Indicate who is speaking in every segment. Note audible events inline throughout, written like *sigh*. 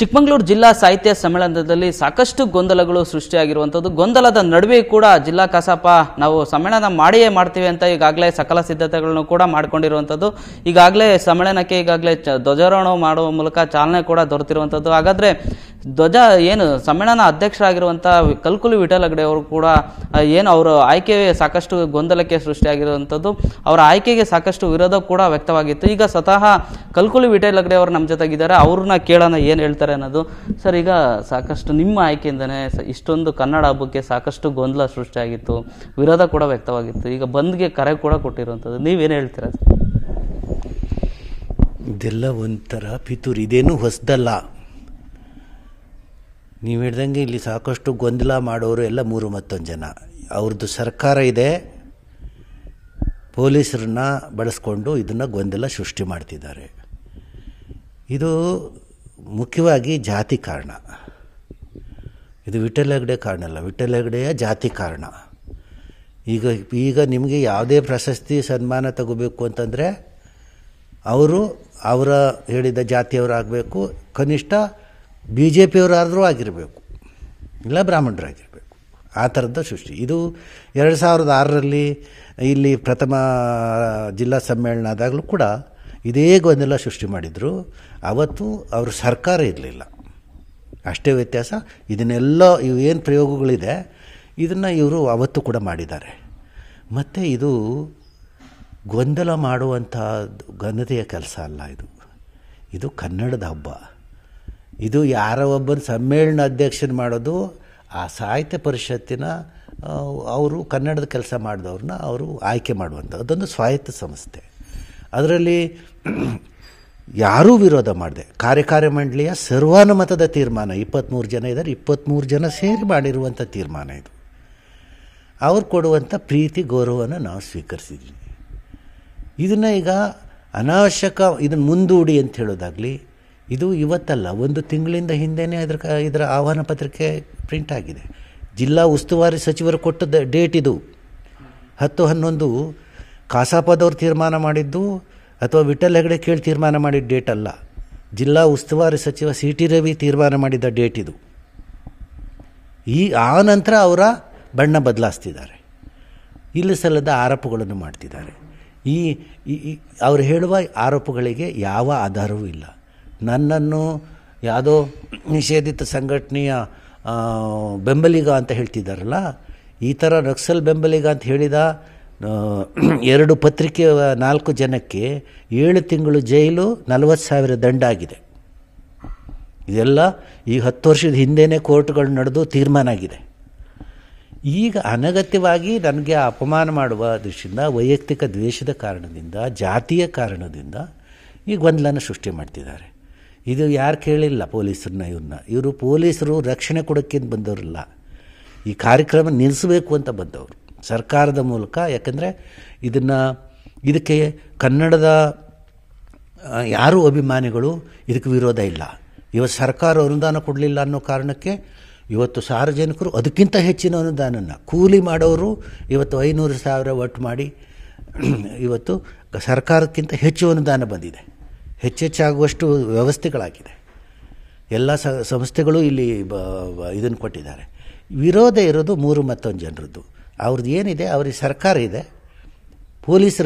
Speaker 1: ಚಿಕ್ಕಮಗಳೂರು ಜಿಲ್ಲಾ ಸಾಹಿತ್ಯ ಸಮ್ಮೇಳನದಲ್ಲಿ ಸಾಕಷ್ಟು ಗೊಂದಲಗಳು ಸೃಷ್ಟಿಯಾಗಿರುವಂಥದ್ದು ಗೊಂದಲದ ನಡುವೆ ಕೂಡ ಜಿಲ್ಲಾ ಕಸಾಪ ನಾವು ಸಮ್ಮೇಳನ ಮಾಡಿಯೇ ಮಾಡ್ತೀವಿ ಅಂತ ಈಗಾಗಲೇ ಸಕಲ ಸಿದ್ಧತೆಗಳನ್ನು ಕೂಡ ಮಾಡಿಕೊಂಡಿರುವಂಥದ್ದು ಈಗಾಗಲೇ ಸಮ್ಮೇಳನಕ್ಕೆ ಈಗಾಗಲೇ ಧ್ವಜಾರೋಹಣ ಮಾಡುವ ಮೂಲಕ ಚಾಲನೆ ಕೂಡ ದೊರೆತಿರುವಂಥದ್ದು ಹಾಗಾದರೆ ಧ್ವಜ ಏನು ಸಮ್ಮೇಳನ ಅಧ್ಯಕ್ಷರಾಗಿರುವಂಥ ಕಲ್ಕುಲಿ ವಿಠಲ ಹೆಗಡೆ ಅವರು ಕೂಡ ಏನು ಅವರ ಆಯ್ಕೆ ಸಾಕಷ್ಟು ಗೊಂದಲಕ್ಕೆ ಸೃಷ್ಟಿಯಾಗಿರುವಂಥದ್ದು ಅವರ ಆಯ್ಕೆಗೆ ಸಾಕಷ್ಟು ವಿರೋಧ ಕೂಡ ವ್ಯಕ್ತವಾಗಿತ್ತು ಈಗ ಸ್ವತಃ ಕಲ್ಕುಲಿ ವಿಠಲ್ ಹೆಗಡೆ ಅವರು ನಮ್ಮ ಜೊತೆಗಿದ್ದಾರೆ ಅವ್ರನ್ನ ಕೇಳೋಣ ಏನು ಹೇಳ್ತಾರೆ ಅನ್ನೋದು ಸರ್ ಈಗ ಸಾಕಷ್ಟು ನಿಮ್ಮ ಆಯ್ಕೆಯಿಂದನೇ ಇಷ್ಟೊಂದು ಕನ್ನಡ ಹಬ್ಬಕ್ಕೆ ಸಾಕಷ್ಟು ಗೊಂದಲ ಸೃಷ್ಟಿಯಾಗಿತ್ತು ವಿರೋಧ ಕೂಡ ವ್ಯಕ್ತವಾಗಿತ್ತು ಈಗ ಬಂದ್ಗೆ ಕರೆ ಕೂಡ ಕೊಟ್ಟಿರುವಂಥದ್ದು ನೀವೇನು ಹೇಳ್ತೀರಾ
Speaker 2: ಇದೆಲ್ಲ ಒಂಥರ ಪಿತೂರು ಇದೇನು ಹೊಸದಲ್ಲ ನೀವು ಹೇಳ್ದಂಗೆ ಇಲ್ಲಿ ಸಾಕಷ್ಟು ಗೊಂದಲ ಮಾಡೋರು ಎಲ್ಲ ಮೂರು ಮತ್ತೊಂದು ಜನ ಅವ್ರದ್ದು ಸರ್ಕಾರ ಇದೆ ಪೊಲೀಸರನ್ನ ಬಳಸ್ಕೊಂಡು ಇದನ್ನು ಗೊಂದಲ ಸೃಷ್ಟಿ ಮಾಡ್ತಿದ್ದಾರೆ ಇದು ಮುಖ್ಯವಾಗಿ ಜಾತಿ ಕಾರಣ ಇದು ವಿಠಲ್ ಹೆಗಡೆ ಕಾರಣ ಅಲ್ಲ ವಿಠಲ್ ಹೆಗಡೆಯ ಜಾತಿ ಕಾರಣ ಈಗ ಈಗ ನಿಮಗೆ ಯಾವುದೇ ಪ್ರಶಸ್ತಿ ಸನ್ಮಾನ ತಗೋಬೇಕು ಅಂತಂದರೆ ಅವರು ಅವರ ಹೇಳಿದ ಜಾತಿಯವರಾಗಬೇಕು ಕನಿಷ್ಠ ಬಿ ಜೆ ಪಿಯವರಾದರೂ ಆಗಿರಬೇಕು ಇಲ್ಲ ಬ್ರಾಹ್ಮಣರಾಗಿರಬೇಕು ಆ ಥರದ ಸೃಷ್ಟಿ ಇದು ಎರಡು ಸಾವಿರದ ಆರರಲ್ಲಿ ಇಲ್ಲಿ ಪ್ರಥಮ ಜಿಲ್ಲಾ ಸಮ್ಮೇಳನ ಆದಾಗಲೂ ಕೂಡ ಇದೇ ಗೊಂದಲ ಸೃಷ್ಟಿ ಮಾಡಿದರು ಅವತ್ತು ಅವರು ಸರ್ಕಾರ ಇರಲಿಲ್ಲ ಅಷ್ಟೇ ವ್ಯತ್ಯಾಸ ಇದನ್ನೆಲ್ಲ ಇವು ಏನು ಪ್ರಯೋಗಗಳಿದೆ ಇದನ್ನು ಇವರು ಅವತ್ತು ಕೂಡ ಮಾಡಿದ್ದಾರೆ ಮತ್ತು ಇದು ಗೊಂದಲ ಮಾಡುವಂಥ ಘನತೆಯ ಕೆಲಸ ಅಲ್ಲ ಇದು ಇದು ಕನ್ನಡದ ಹಬ್ಬ ಇದು ಯಾರೋ ಒಬ್ಬರು ಸಮ್ಮೇಳನ ಅಧ್ಯಕ್ಷನ ಮಾಡೋದು ಆ ಸಾಹಿತ್ಯ ಪರಿಷತ್ತಿನ ಅವರು ಕನ್ನಡದ ಕೆಲಸ ಮಾಡಿದವ್ರನ್ನ ಅವರು ಆಯ್ಕೆ ಮಾಡುವಂಥ ಅದೊಂದು ಸ್ವಾಯತ್ತ ಸಂಸ್ಥೆ ಅದರಲ್ಲಿ ಯಾರೂ ವಿರೋಧ ಮಾಡಿದೆ ಕಾರ್ಯಕಾರಿ ಮಂಡಳಿಯ ಸರ್ವಾನುಮತದ ತೀರ್ಮಾನ ಇಪ್ಪತ್ತ್ಮೂರು ಜನ ಇದ್ದಾರೆ ಇಪ್ಪತ್ತ್ಮೂರು ಜನ ಸೇರಿ ಮಾಡಿರುವಂಥ ತೀರ್ಮಾನ ಇದು ಅವ್ರು ಕೊಡುವಂಥ ಪ್ರೀತಿ ಗೌರವವನ್ನು ನಾವು ಸ್ವೀಕರಿಸಿದ್ವಿ ಇದನ್ನು ಈಗ ಅನಾವಶ್ಯಕ ಇದನ್ನು ಮುಂದೂಡಿ ಅಂತ ಹೇಳೋದಾಗಲಿ ಇದು ಇವತ್ತಲ್ಲ ಒಂದು ತಿಂಗಳಿಂದ ಹಿಂದೆಯೇ ಇದರ ಇದರ ಆಹ್ವಾನ ಪತ್ರಿಕೆ ಪ್ರಿಂಟ್ ಆಗಿದೆ ಜಿಲ್ಲಾ ಉಸ್ತುವಾರಿ ಸಚಿವರು ಕೊಟ್ಟದ ಡೇಟ್ ಇದು ಹತ್ತು ಹನ್ನೊಂದು ಕಾಸಾಪದವ್ರು ತೀರ್ಮಾನ ಮಾಡಿದ್ದು ಅಥವಾ ವಿಠಲ್ ಹೆಗಡೆ ಕೇಳಿ ತೀರ್ಮಾನ ಮಾಡಿದ ಡೇಟ್ ಅಲ್ಲ ಜಿಲ್ಲಾ ಉಸ್ತುವಾರಿ ಸಚಿವ ಸಿ ಟಿ ರವಿ ತೀರ್ಮಾನ ಮಾಡಿದ ಡೇಟ್ ಇದು ಈ ಆ ನಂತರ ಅವರ ಬಣ್ಣ ಬದಲಾಯಿಸ್ತಿದ್ದಾರೆ ಇಲ್ಲಿ ಸಲ್ಲದ ಆರೋಪಗಳನ್ನು ಮಾಡ್ತಿದ್ದಾರೆ ಈ ಅವರು ಹೇಳುವ ಆರೋಪಗಳಿಗೆ ಯಾವ ಆಧಾರವೂ ಇಲ್ಲ ನನ್ನನ್ನು ಯಾವುದೋ ನಿಷೇಧಿತ ಸಂಘಟನೆಯ ಬೆಂಬಲಿಗ ಅಂತ ಹೇಳ್ತಿದ್ದಾರಲ್ಲ ಈ ಥರ ನಕ್ಸಲ್ ಬೆಂಬಲಿಗ ಅಂತ ಹೇಳಿದ ಎರಡು ಪತ್ರಿಕೆ ನಾಲ್ಕು ಜನಕ್ಕೆ ಏಳು ತಿಂಗಳು ಜೈಲು ನಲವತ್ತು ಸಾವಿರ ದಂಡ ಆಗಿದೆ ಇದೆಲ್ಲ ಈ ಹತ್ತು ವರ್ಷದ ಹಿಂದೆಯೇ ಕೋರ್ಟ್ಗಳು ನಡೆದು ತೀರ್ಮಾನ ಆಗಿದೆ ಈಗ ಅನಗತ್ಯವಾಗಿ ನನಗೆ ಅಪಮಾನ ಮಾಡುವ ದೃಷ್ಟಿಯಿಂದ ವೈಯಕ್ತಿಕ ದ್ವೇಷದ ಕಾರಣದಿಂದ ಜಾತಿಯ ಕಾರಣದಿಂದ ಈ ಗೊಂದಲನ ಸೃಷ್ಟಿ ಮಾಡ್ತಿದ್ದಾರೆ ಇದು ಯಾರು ಕೇಳಿಲ್ಲ ಪೊಲೀಸರನ್ನ ಇವ್ರನ್ನ ಇವರು ಪೊಲೀಸರು ರಕ್ಷಣೆ ಕೊಡೋಕ್ಕಿಂತ ಬಂದವರಲ್ಲ ಈ ಕಾರ್ಯಕ್ರಮ ನಿಲ್ಲಿಸಬೇಕು ಅಂತ ಬಂದವರು ಸರ್ಕಾರದ ಮೂಲಕ ಯಾಕಂದರೆ ಇದನ್ನು ಇದಕ್ಕೆ ಕನ್ನಡದ ಯಾರೂ ಅಭಿಮಾನಿಗಳು ಇದಕ್ಕೆ ವಿರೋಧ ಇಲ್ಲ ಇವತ್ತು ಸರ್ಕಾರ ಅನುದಾನ ಕೊಡಲಿಲ್ಲ ಅನ್ನೋ ಕಾರಣಕ್ಕೆ ಇವತ್ತು ಸಾರ್ವಜನಿಕರು ಅದಕ್ಕಿಂತ ಹೆಚ್ಚಿನ ಅನುದಾನನ ಕೂಲಿ ಮಾಡೋರು ಇವತ್ತು ಐನೂರು ಸಾವಿರ ಒಟ್ಟು ಮಾಡಿ ಇವತ್ತು ಸರ್ಕಾರಕ್ಕಿಂತ ಹೆಚ್ಚು ಅನುದಾನ ಬಂದಿದೆ ಹೆಚ್ಚೆಚ್ಚಾಗುವಷ್ಟು ವ್ಯವಸ್ಥೆಗಳಾಗಿದೆ ಎಲ್ಲ ಸಂಸ್ಥೆಗಳು ಇಲ್ಲಿ ಇದನ್ನು ಕೊಟ್ಟಿದ್ದಾರೆ ವಿರೋಧ ಇರೋದು ಮೂರು ಮತ್ತೊಂದು ಜನರದ್ದು ಅವ್ರದ್ದು ಏನಿದೆ ಅವ್ರಿಗೆ ಸರ್ಕಾರ ಇದೆ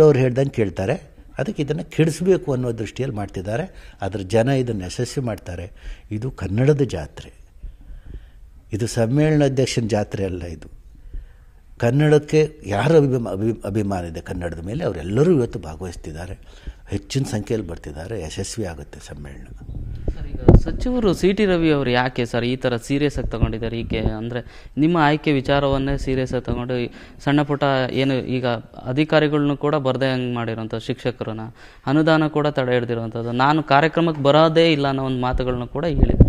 Speaker 2: ಅವ್ರು ಹೇಳ್ದಂಗೆ ಕೇಳ್ತಾರೆ ಅದಕ್ಕೆ ಇದನ್ನು ಕೆಡಿಸ್ಬೇಕು ಅನ್ನೋ ದೃಷ್ಟಿಯಲ್ಲಿ ಮಾಡ್ತಿದ್ದಾರೆ ಅದರ ಜನ ಇದನ್ನು ಯಶಸ್ವಿ ಮಾಡ್ತಾರೆ ಇದು ಕನ್ನಡದ ಜಾತ್ರೆ ಇದು ಸಮ್ಮೇಳನಾಧ್ಯಕ್ಷನ ಜಾತ್ರೆ ಅಲ್ಲ ಇದು ಕನ್ನಡಕ್ಕೆ ಯಾರು ಅಭಿಮಾ ಅಭಿಮಾನ ಇದೆ ಕನ್ನಡದ ಮೇಲೆ ಅವರೆಲ್ಲರೂ ಇವತ್ತು ಭಾಗವಹಿಸ್ತಿದ್ದಾರೆ ಹೆಚ್ಚಿನ ಸಂಖ್ಯೆಯಲ್ಲಿ ಬರ್ತಿದ್ದಾರೆ ಯಶಸ್ವಿ ಆಗುತ್ತೆ ಸಮ್ಮೇಳನ
Speaker 1: ಸಚಿವರು ಸಿ ಟಿ ರವಿ ಅವರು ಯಾಕೆ ಸರ್ ಈ ಥರ ಸೀರಿಯಸ್ ಆಗಿ ತಗೊಂಡಿದ್ದಾರೆ ಈಕೆ ಅಂದರೆ ನಿಮ್ಮ ಆಯ್ಕೆ ವಿಚಾರವನ್ನೇ ಸೀರಿಯಸ್ ಆಗಿ ತಗೊಂಡು ಸಣ್ಣ ಪುಟ್ಟ ಏನು ಈಗ ಅಧಿಕಾರಿಗಳನ್ನೂ ಕೂಡ ಬರದೇ ಹಂಗೆ ಮಾಡಿರೋಂಥ ಶಿಕ್ಷಕರನ್ನ ಅನುದಾನ ಕೂಡ ತಡೆ ಹಿಡ್ದಿರುವಂಥದ್ದು ನಾನು ಕಾರ್ಯಕ್ರಮಕ್ಕೆ ಬರೋದೇ ಇಲ್ಲ ಅನ್ನೋ ಒಂದು ಮಾತುಗಳನ್ನ ಕೂಡ ಹೇಳಿದೆ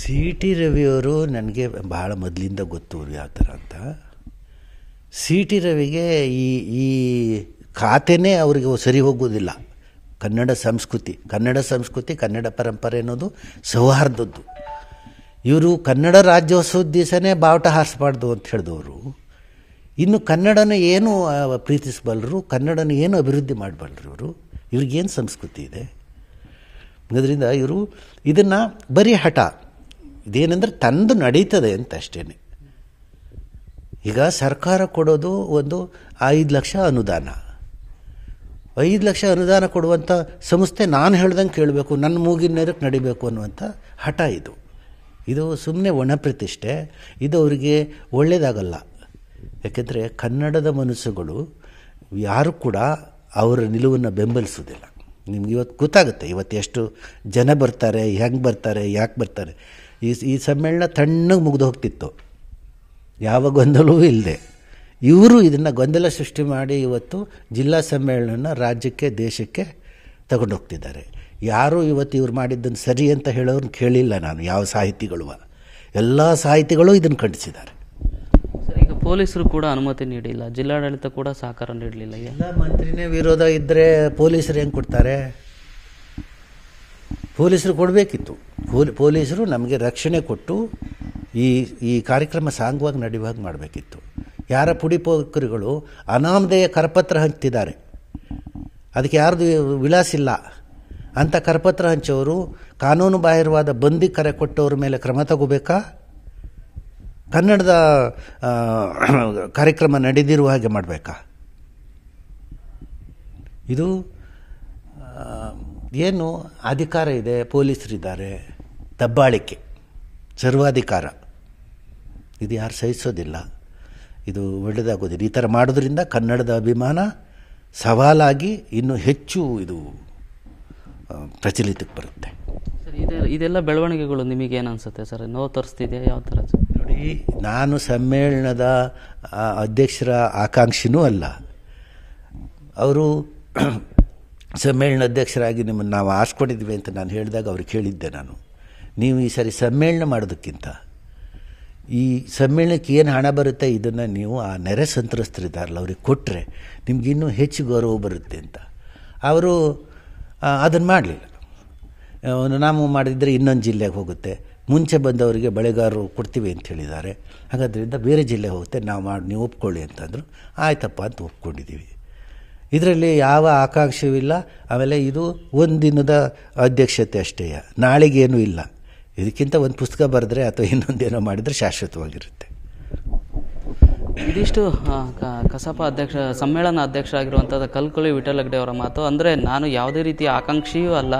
Speaker 2: ಸಿ ಟಿ ರವಿಯವರು ನನಗೆ ಬಹಳ ಮೊದಲಿಂದ ಗೊತ್ತು ಯಾವ ಥರ ಅಂತ ಸಿ ಟಿ ರವಿಗೆ ಈ ಈ ಖಾತೆನೇ ಅವರಿಗೆ ಸರಿ ಹೋಗೋದಿಲ್ಲ ಕನ್ನಡ ಸಂಸ್ಕೃತಿ ಕನ್ನಡ ಸಂಸ್ಕೃತಿ ಕನ್ನಡ ಪರಂಪರೆ ಅನ್ನೋದು ಸೌಹಾರ್ದದ್ದು ಇವರು ಕನ್ನಡ ರಾಜ್ಯೋತ್ಸವ ದಿವಸನೇ ಬಾವುಟ ಹಾರಿಸಬಾರ್ದು ಅಂತ ಹೇಳಿದವರು ಇನ್ನು ಕನ್ನಡನ ಏನು ಪ್ರೀತಿಸಬಲ್ಲರು ಕನ್ನಡನ ಏನು ಅಭಿವೃದ್ಧಿ ಮಾಡಬಲ್ಲರು ಇವರು ಇವ್ರಿಗೇನು ಸಂಸ್ಕೃತಿ ಇದೆ ಅದರಿಂದ ಇವರು ಇದನ್ನು ಬರೀ ಹಠ ಇದೇನೆಂದರೆ ತಂದು ನಡೀತದೆ ಅಂತ ಅಷ್ಟೇ ಈಗ ಸರ್ಕಾರ ಕೊಡೋದು ಒಂದು ಐದು ಲಕ್ಷ ಅನುದಾನ ಐದು ಲಕ್ಷ ಅನುದಾನ ಕೊಡುವಂಥ ಸಂಸ್ಥೆ ನಾನು ಹೇಳ್ದಂಗೆ ಕೇಳಬೇಕು ನನ್ನ ಮೂಗಿನ ನೆರಕ್ಕೆ ನಡಿಬೇಕು ಅನ್ನುವಂಥ ಹಠ ಇದು ಇದು ಸುಮ್ಮನೆ ಒಣಪ್ರತಿಷ್ಠೆ ಪ್ರತಿಷ್ಠೆ ಇದು ಅವರಿಗೆ ಒಳ್ಳೆಯದಾಗಲ್ಲ ಯಾಕೆಂದರೆ ಕನ್ನಡದ ಮನಸ್ಸುಗಳು ಯಾರು ಕೂಡ ಅವರ ನಿಲುವನ್ನು ಬೆಂಬಲಿಸೋದಿಲ್ಲ ನಿಮ್ಗೆ ಇವತ್ತು ಗೊತ್ತಾಗುತ್ತೆ ಇವತ್ತು ಎಷ್ಟು ಜನ ಬರ್ತಾರೆ ಹೆಂಗೆ ಬರ್ತಾರೆ ಯಾಕೆ ಬರ್ತಾರೆ ಈ ಈ ಸಮ್ಮೇಳನ ತಣ್ಣಗೆ ಮುಗಿದು ಹೋಗ್ತಿತ್ತು ಯಾವ ಗೊಂದಲವೂ ಇಲ್ಲದೆ ಇವರು ಇದನ್ನು ಗೊಂದಲ ಸೃಷ್ಟಿ ಮಾಡಿ ಇವತ್ತು ಜಿಲ್ಲಾ ಸಮ್ಮೇಳನ ರಾಜ್ಯಕ್ಕೆ ದೇಶಕ್ಕೆ ತಗೊಂಡೋಗ್ತಿದ್ದಾರೆ ಯಾರೂ ಇವತ್ತು ಇವ್ರು ಮಾಡಿದ್ದನ್ನು ಸರಿ ಅಂತ ಹೇಳೋರು ಕೇಳಿಲ್ಲ ನಾನು ಯಾವ ಸಾಹಿತಿಗಳು ಎಲ್ಲ ಸಾಹಿತಿಗಳು ಇದನ್ನು ಖಂಡಿಸಿದ್ದಾರೆ
Speaker 1: ಸರ್ ಈಗ ಪೊಲೀಸರು ಕೂಡ ಅನುಮತಿ ನೀಡಿಲ್ಲ ಜಿಲ್ಲಾಡಳಿತ ಕೂಡ ಸಹಕಾರ ನೀಡಲಿಲ್ಲ ಎಲ್ಲ
Speaker 2: ಮಂತ್ರಿನೇ ವಿರೋಧ ಇದ್ದರೆ ಪೊಲೀಸರು ಹೆಂಗೆ ಕೊಡ್ತಾರೆ ಪೊಲೀಸರು ಕೊಡಬೇಕಿತ್ತು ಪೊಲೀಸರು ನಮಗೆ ರಕ್ಷಣೆ ಕೊಟ್ಟು ಈ ಈ ಕಾರ್ಯಕ್ರಮ ಸಾಂಗವಾಗಿ ನಡೆಯುವಾಗ ಮಾಡಬೇಕಿತ್ತು ಯಾರ ಪುಡಿಪೋಕರುಗಳು ಅನಾಮಧೇಯ ಕರಪತ್ರ ಹಂಚ್ತಿದ್ದಾರೆ ಅದಕ್ಕೆ ಯಾರ್ದು ವಿಳಾಸ ಇಲ್ಲ ಅಂಥ ಕರಪತ್ರ ಹಂಚೋರು ಕಾನೂನು ಬಾಹಿರವಾದ ಬಂದಿ ಕರೆ ಕೊಟ್ಟವ್ರ ಮೇಲೆ ಕ್ರಮ ತಗೋಬೇಕಾ ಕನ್ನಡದ ಕಾರ್ಯಕ್ರಮ ನಡೆದಿರುವ ಹಾಗೆ ಮಾಡಬೇಕಾ ಇದು ಏನು ಅಧಿಕಾರ ಇದೆ ಪೊಲೀಸರಿದ್ದಾರೆ ದಬ್ಬಾಳಿಕೆ ಸರ್ವಾಧಿಕಾರ ಇದು ಯಾರು ಸಹಿಸೋದಿಲ್ಲ ಇದು ಒಳ್ಳೆಯದಾಗೋದಿಲ್ಲ ಈ ಥರ ಮಾಡೋದ್ರಿಂದ ಕನ್ನಡದ ಅಭಿಮಾನ ಸವಾಲಾಗಿ ಇನ್ನೂ ಹೆಚ್ಚು ಇದು ಪ್ರಚಲಿತಕ್ಕೆ ಬರುತ್ತೆ
Speaker 1: ಇದೆಲ್ಲ ಬೆಳವಣಿಗೆಗಳು ನಿಮಗೇನು ಅನಿಸುತ್ತೆ ಸರ್ ನೋವು ತರಿಸ್ತಿದೆಯಾ ಯಾವ ಥರ ನೋಡಿ
Speaker 2: ನಾನು ಸಮ್ಮೇಳನದ ಅಧ್ಯಕ್ಷರ ಆಕಾಂಕ್ಷಿನೂ ಅಲ್ಲ ಅವರು *clears throat* ಸಮ್ಮೇಳನ ಅಧ್ಯಕ್ಷರಾಗಿ ನಿಮ್ಮನ್ನು ನಾವು ಆರಿಸ್ಕೊಂಡಿದ್ವಿ ಅಂತ ನಾನು ಹೇಳಿದಾಗ ಅವ್ರಿಗೆ ಕೇಳಿದ್ದೆ ನಾನು ನೀವು ಈ ಸರಿ ಸಮ್ಮೇಳನ ಮಾಡೋದಕ್ಕಿಂತ ಈ ಸಮ್ಮೇಳನಕ್ಕೆ ಏನು ಹಣ ಬರುತ್ತೆ ಇದನ್ನು ನೀವು ಆ ನೆರೆ ಸಂತ್ರಸ್ತರಿದ್ದಾರಲ್ಲ ಅವ್ರಿಗೆ ಕೊಟ್ಟರೆ ನಿಮಗಿನ್ನೂ ಹೆಚ್ಚು ಗೌರವ ಬರುತ್ತೆ ಅಂತ ಅವರು ಅದನ್ನು ಮಾಡಲಿಲ್ಲ ನಾವು ಮಾಡಿದರೆ ಇನ್ನೊಂದು ಜಿಲ್ಲೆಗೆ ಹೋಗುತ್ತೆ ಮುಂಚೆ ಬಂದವರಿಗೆ ಬೆಳೆಗಾರರು ಕೊಡ್ತೀವಿ ಅಂತ ಹೇಳಿದ್ದಾರೆ ಹಾಗಾದ್ರಿಂದ ಬೇರೆ ಜಿಲ್ಲೆ ಹೋಗುತ್ತೆ ನಾವು ಮಾಡಿ ನೀವು ಒಪ್ಕೊಳ್ಳಿ ಅಂತಂದರು ಆಯ್ತಪ್ಪ ಅಂತ ಒಪ್ಕೊಂಡಿದ್ದೀವಿ ಇದರಲ್ಲಿ ಯಾವ ಆಕಾಂಕ್ಷೆಯೂ ಇಲ್ಲ ಆಮೇಲೆ ಇದು ಒಂದು ದಿನದ ಅಧ್ಯಕ್ಷತೆ ಅಷ್ಟೇ ನಾಳೆಗೇನೂ ಇಲ್ಲ ಇದಕ್ಕಿಂತ ಒಂದು ಪುಸ್ತಕ ಬರೆದ್ರೆ ಅಥವಾ ಇನ್ನೊಂದೇನೋ ಮಾಡಿದರೆ ಶಾಶ್ವತವಾಗಿರುತ್ತೆ
Speaker 1: ಇದಿಷ್ಟು ಕಸಾಪ ಅಧ್ಯಕ್ಷ ಸಮ್ಮೇಳನ ಅಧ್ಯಕ್ಷ ಆಗಿರುವಂಥದ್ದು ಕಲ್ಕುಳಿ ವಿಠಲಗಡೆ ಅವರ ಮಾತು ಅಂದರೆ ನಾನು ಯಾವುದೇ ರೀತಿಯ ಆಕಾಂಕ್ಷಿಯೂ ಅಲ್ಲ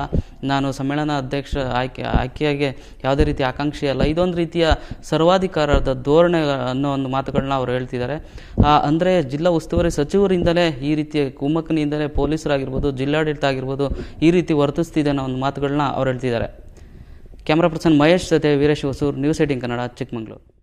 Speaker 1: ನಾನು ಸಮ್ಮೇಳನ ಅಧ್ಯಕ್ಷ ಆಯ್ಕೆ ಆಯ್ಕೆಯಾಗೆ ಯಾವುದೇ ರೀತಿ ಆಕಾಂಕ್ಷಿ ಅಲ್ಲ ಇದೊಂದು ರೀತಿಯ ಸರ್ವಾಧಿಕಾರದ ಧೋರಣೆ ಅನ್ನೋ ಒಂದು ಮಾತುಗಳನ್ನ ಅವರು ಹೇಳ್ತಿದ್ದಾರೆ ಅಂದರೆ ಜಿಲ್ಲಾ ಉಸ್ತುವಾರಿ ಸಚಿವರಿಂದಲೇ ಈ ರೀತಿಯ ಕುಮ್ಮಕ್ಕನಿಂದಲೇ ಪೊಲೀಸರಾಗಿರ್ಬೋದು ಜಿಲ್ಲಾಡಳಿತ ಆಗಿರ್ಬೋದು ಈ ರೀತಿ ವರ್ತಿಸ್ತಿದೆ ಅನ್ನೋ ಒಂದು ಮಾತುಗಳನ್ನ ಅವ್ರು ಹೇಳ್ತಿದ್ದಾರೆ ಕ್ಯಾಮ್ರಾ ಪರ್ಸನ್ ಮಹೇಶ್ ಜೊತೆ ವೀರೇಶ್ ಹೊಸೂರು ನ್ಯೂಸ್ ಏಟಿನ್ ಕನ್ನಡ ಚಿಕ್ಕಮಗಳೂರು